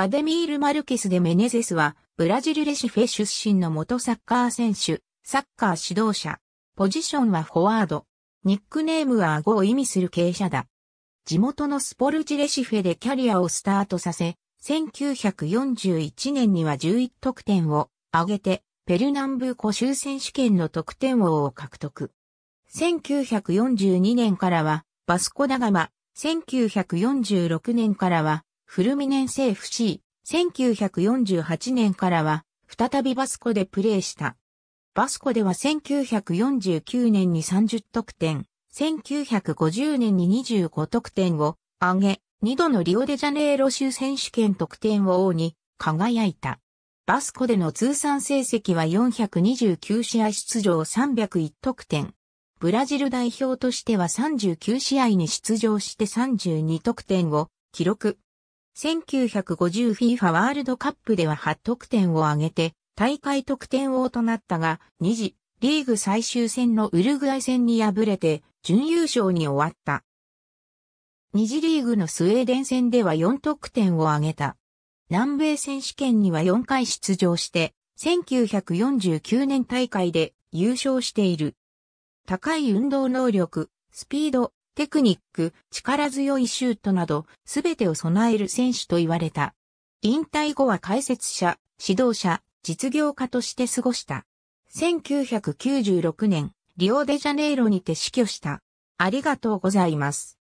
アデミール・マルケス・デ・メネゼスは、ブラジルレシフェ出身の元サッカー選手、サッカー指導者。ポジションはフォワード。ニックネームは顎を意味する傾斜だ。地元のスポルジレシフェでキャリアをスタートさせ、1941年には11得点を挙げて、ペルナンブーコ州選手権の得点王を獲得。1942年からは、バスコダガマ、1946年からは、フルミネンセ FC、1948年からは、再びバスコでプレーした。バスコでは1949年に30得点、1950年に25得点を上げ、2度のリオデジャネイロ州選手権得点王に輝いた。バスコでの通算成績は429試合出場301得点。ブラジル代表としては39試合に出場して32得点を記録。1950FIFA ワールドカップでは8得点を挙げて、大会得点王となったが、2次、リーグ最終戦のウルグアイ戦に敗れて、準優勝に終わった。2次リーグのスウェーデン戦では4得点を挙げた。南米選手権には4回出場して、1949年大会で優勝している。高い運動能力、スピード、テクニック、力強いシュートなど、すべてを備える選手と言われた。引退後は解説者、指導者、実業家として過ごした。1996年、リオデジャネイロにて死去した。ありがとうございます。